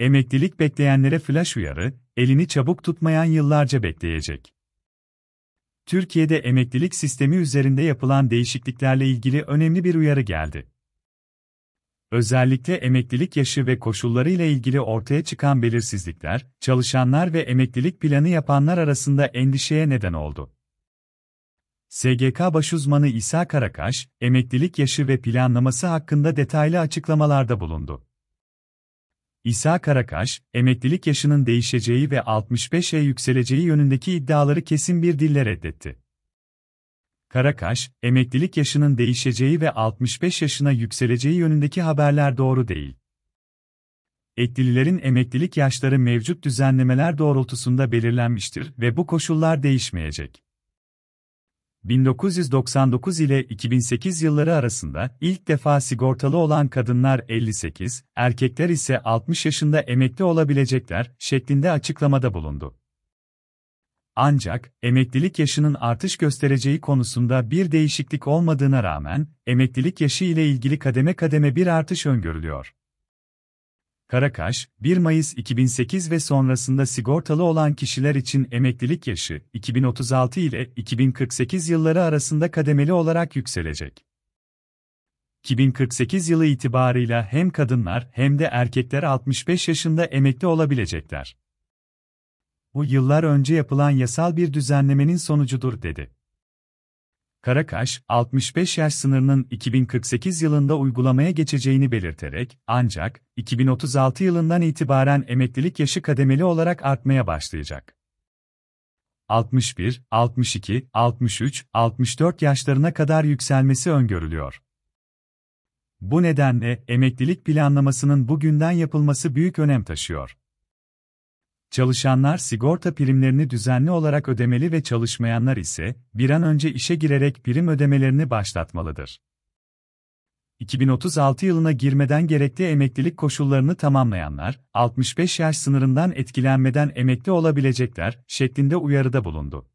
Emeklilik bekleyenlere flash uyarı, elini çabuk tutmayan yıllarca bekleyecek. Türkiye'de emeklilik sistemi üzerinde yapılan değişikliklerle ilgili önemli bir uyarı geldi. Özellikle emeklilik yaşı ve koşulları ile ilgili ortaya çıkan belirsizlikler, çalışanlar ve emeklilik planı yapanlar arasında endişeye neden oldu. SGK Başuzmanı İsa Karakaş, emeklilik yaşı ve planlaması hakkında detaylı açıklamalarda bulundu. İsa Karakaş, emeklilik yaşının değişeceği ve 65'e yükseleceği yönündeki iddiaları kesin bir dille reddetti. Karakaş, emeklilik yaşının değişeceği ve 65 yaşına yükseleceği yönündeki haberler doğru değil. Eklilerin emeklilik yaşları mevcut düzenlemeler doğrultusunda belirlenmiştir ve bu koşullar değişmeyecek. 1999 ile 2008 yılları arasında ilk defa sigortalı olan kadınlar 58, erkekler ise 60 yaşında emekli olabilecekler şeklinde açıklamada bulundu. Ancak emeklilik yaşının artış göstereceği konusunda bir değişiklik olmadığına rağmen emeklilik yaşı ile ilgili kademe kademe bir artış öngörülüyor. Karakaş, 1 Mayıs 2008 ve sonrasında sigortalı olan kişiler için emeklilik yaşı 2036 ile 2048 yılları arasında kademeli olarak yükselecek. 2048 yılı itibarıyla hem kadınlar hem de erkekler 65 yaşında emekli olabilecekler. Bu yıllar önce yapılan yasal bir düzenlemenin sonucudur dedi. Karakaş, 65 yaş sınırının 2048 yılında uygulamaya geçeceğini belirterek, ancak 2036 yılından itibaren emeklilik yaşı kademeli olarak artmaya başlayacak. 61, 62, 63, 64 yaşlarına kadar yükselmesi öngörülüyor. Bu nedenle emeklilik planlamasının bugünden yapılması büyük önem taşıyor. Çalışanlar sigorta primlerini düzenli olarak ödemeli ve çalışmayanlar ise bir an önce işe girerek prim ödemelerini başlatmalıdır. 2036 yılına girmeden gerekli emeklilik koşullarını tamamlayanlar 65 yaş sınırından etkilenmeden emekli olabilecekler şeklinde uyarıda bulundu.